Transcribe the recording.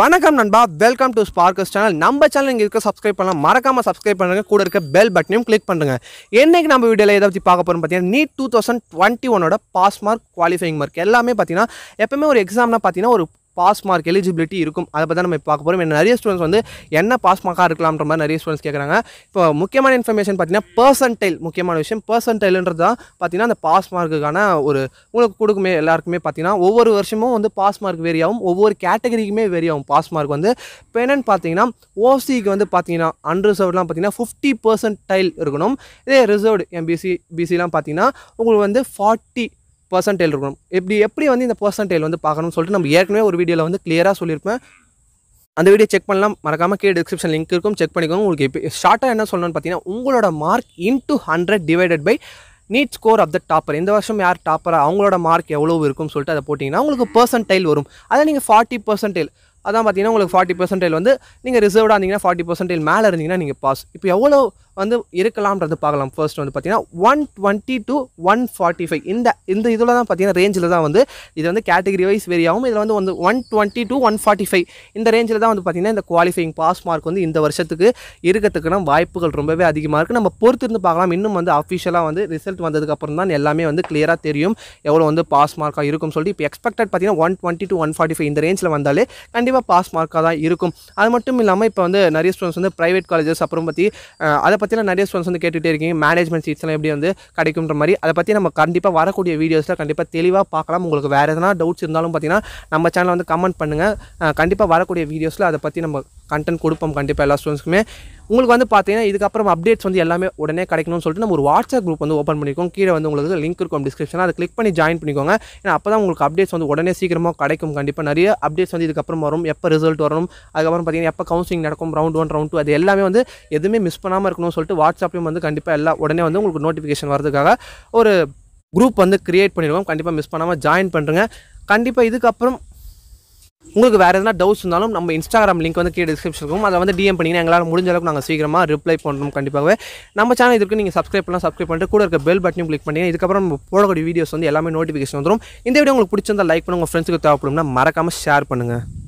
வணக்கம் நண்பா welcome to Sparks channel நம்ம சேனல் இங்கே இருக்க சப்ஸ்கிரைப் பண்ணலாம் மறக்காம சப்ஸ்கிரைப் பண்ணுங்க கூட இருக்க பெல் பட்டனையும் கிளிக் பண்ணுங்கள் என்றைக்கு நம்ம வீடியோவில் எதை பற்றி பார்க்க போகிறோம் பார்த்தீங்கன்னா நீட் டூ தௌசண்ட் டுவெண்ட்டி ஒனோட பாஸ் மார்க் குவாலிஃபைங் மார்க் எல்லாமே பார்த்தீங்கன்னா எப்பவுமே ஒரு எக்ஸாம்னா பார்த்தீங்கன்னா ஒரு பாஸ் மார்க் எலிஜிபிலிட்டி இருக்கும் அதை பற்றி நம்ம பார்க்க போகிறோம் நிறைய ஸ்டூடெண்ட்ஸ் வந்து என்ன பாஸ் மார்க்காக இருக்கலாம்ன்ற மாதிரி நிறைய ஸ்டூடெண்ட்ஸ் கேட்குறாங்க இப்போ முக்கியமான இன்ஃபர்மேஷன் பார்த்தீங்கன்னா பர்சன்டைல் முக்கியமான விஷயம் பர்சன்டைல்ன்றது தான் பார்த்தீங்கன்னா அந்த பாஸ் மார்க்குக்கான ஒரு உங்களுக்கு கொடுக்குமே எல்லாருக்குமே பார்த்தீங்கன்னா ஒவ்வொரு வருஷமும் வந்து பாஸ் மார்க் வேரி ஆகும் ஒவ்வொரு கேட்டகரிக்குமே வேரி ஆகும் பாஸ் மார்க் வந்து இப்போ என்னென்னு பார்த்தீங்கன்னா ஓசிக்கு வந்து பார்த்தீங்கன்னா அன்ரிசர்வ்லாம் பார்த்தீங்கன்னா ஃபிஃப்டி பர்சன்டைல் இருக்கணும் இதே ரிசர்வ்டு எம்பிசி பிசிலாம் பார்த்தீங்கன்னா உங்களுக்கு வந்து ஃபார்ட்டி பர்சன்டேல் இருக்கணும் இப்படி எப்படி வந்து இந்த பர்சன்டேல் வந்து பார்க்கணும்னு சொல்லிட்டு நம்ம ஏற்கனவே ஒரு வீடியோவில் வந்து கிளியராக சொல்லியிருப்பேன் அந்த வீடியோ செக் பண்ணலாம் மறக்காமல் கீழே டிஸ்கிரிப்ஷன் லிங்க் இருக்கும் செக் பண்ணிக்கோங்க உங்களுக்கு இப்போ ஷார்ட்டாக என்ன சொல்லணும்னு பார்த்தீங்கன்னா உங்களோட mark into hundred divided by NEET score of the topper இந்த வருஷம் யார் டாப்பராக அவங்களோட மார்க் எவ்வளோ இருக்கும்னு சொல்லிட்டு அதை போட்டிங்கன்னா உங்களுக்கு பர்சன்டைல் வரும் அதை நீங்கள் ஃபார்ட்டி பர்சன்டேல் அதான் பார்த்தீங்கன்னா உங்களுக்கு ஃபார்ட்டி பர்சன்டேஜ் வந்து நீங்கள் ரிசர்வ்டாக இருந்தீங்கன்னா ஃபார்ட்டி பர்சன்டேஜ் மேலே இருந்தீங்கன்னா நீங்கள் பாஸ் இப்போ எவ்வளோ வந்து இருக்கலாம்ன்றது பார்க்கலாம் ஃபர்ஸ்ட் வந்து பார்த்தீங்கன்னா one twenty to one forty five இந்த இந்த இதில் தான் பார்த்தீங்கன்னா ரேஞ்சில் தான் வந்து இது வந்து கேட்டகரி வைஸ் வேரி இதில் வந்து வந்து one twenty to one forty five இந்த ரேஞ்சில் தான் வந்து பார்த்திங்கன்னா இந்த குவாலிஃபைங் பாஸ் மார்க் வந்து இந்த வருஷத்துக்கு இருக்கிறதுக்குனா வாய்ப்புகள் ரொம்பவே அதிகமாக இருக்குது நம்ம பொறுத்திருந்து பார்க்கலாம் இன்னும் வந்து அஃபிஷியலாக வந்து ரிசல்ட் வந்ததுக்கப்புறம் தான் எல்லாமே வந்து கிளியராக தெரியும் எவ்வளோ வந்து பாஸ் மார்க்காக இருக்கும்னு சொல்லிட்டு இப்போ எக்ஸ்பெக்டட் பார்த்தீங்கன்னா one twenty to one forty five இந்த ரேஞ்சில் வந்தாலே கண்டிப்பாக பாஸ் மார்க்காக தான் இருக்கும் அது மட்டும் இல்லாமல் இப்போ வந்து நிறைய ஸ்டூடெண்ட்ஸ் வந்து ப்ரைவேட் காலேஜஸ் அப்புறம் பற்றி அதை பற்றிலாம் நிறைய ஸ்டூடெண்ட்ஸ் வந்து கேட்டுகிட்டே இருக்கீங்க மேனேஜ்மெண்ட் சீட்ஸ்லாம் எப்படி வந்து கிடைக்கும்ன்ற மாதிரி அதை பற்றி நம்ம கண்டிப்பாக வரக்கூடிய வீடியோஸில் கண்டிப்பாக தெளிவாக பார்க்கலாம் உங்களுக்கு வேறு எதனா டவுட்ஸ் இருந்தாலும் பார்த்தீங்கன்னா நம்ம சேனலை வந்து கமெண்ட் பண்ணுங்கள் கண்டிப்பாக வரக்கூடிய வீடியோஸில் அதை பற்றி நம்ம கண்டென்ட் கொடுப்போம் கண்டிப்பாக எல்லா ஸ்டூடெண்ட்ஸ்க்குமே உங்களுக்கு வந்து பார்த்தீங்கன்னா இதுக்கப்புறம் அப்டேட்ஸ் வந்து எல்லாமே உடனே கிடைக்கணும்னு சொல்லிட்டு நம்ம ஒரு வாட்ஸ்அப் குரூப் வந்து ஓப்பன் பண்ணிக்கோம் கீழே வந்து உங்களுக்கு லிங்க் இருக்கும் டிஸ்கிரிப்ஷனில் அதை கிளிக் பண்ணி ஜாயின் பண்ணிக்கோங்க ஏன்னா அப்போ தான் உங்களுக்கு அப்டேட்ஸ் வந்து உடனே சீக்கிரமாக கிடைக்கும் கண்டிப்பாக நிறைய அப்டேட்ஸ் வந்து இதுக்கப்புறம் வரும் எப்போ ரிசல்ட் வரும் அதுக்கப்புறம் பார்த்தீங்கன்னா எப்போ கவுன்சிலிங் நடக்கும் ரவுண்ட் ஒன் ரவுண்ட் டூ அது எல்லாமே வந்து எதுவுமே மிஸ் பண்ணாமல் இருக்கணும்னு சொல்லிட்டு வாட்ஸ்அப்லேயும் வந்து கண்டிப்பாக எல்லா உடனே வந்து உங்களுக்கு நோட்டிஃபிகேஷன் வரதுக்காக ஒரு குரூப் வந்து க்ரியேட் பண்ணிடுவோம் கண்டிப்பாக மிஸ் பண்ணாமல் ஜாயின் பண்ணுறேங்க கண்டிப்பாக இதுக்கப்புறம் உங்களுக்கு வேறு எதனா டவுட்ஸ் இருந்தாலும் நம்ம இன்ஸ்டாகிராம் லிங்க் வந்து கீழே டிஸ்கிரிப்ஷன் இருக்கும் அதை வந்து டிஎம் பண்ணிங்கன்னா எங்களால் முடிஞ்ச அளவுக்கு நாங்கள் சீக்கிரமாக ரிப்ளை பண்ணுறோம் கண்டிப்பாகவே நம்ம சேனல் இதுக்கு நீங்கள் சப்ஸ்கிரைப் பண்ணலாம் சப்ஸ்கிரைப் பண்ணிட்டு கூட இருக்க பெல் பட்டனும் கிளிக் பண்ணி இதுக்கப்புறம் நம்ம போடக்கூடிய வீடியோஸ் வந்து எல்லாமே நோட்டிஃபிகேஷன் வந்துடும் இந்த வீடியோ உங்களுக்கு பிடிச்சிருந்தா லைக் பண்ணுங்கள் உங்கள் ஃப்ரெண்ட்ஸுக்கு தேவைப்படும்னா மறக்காமல் ஷேர் பண்ணுங்கள்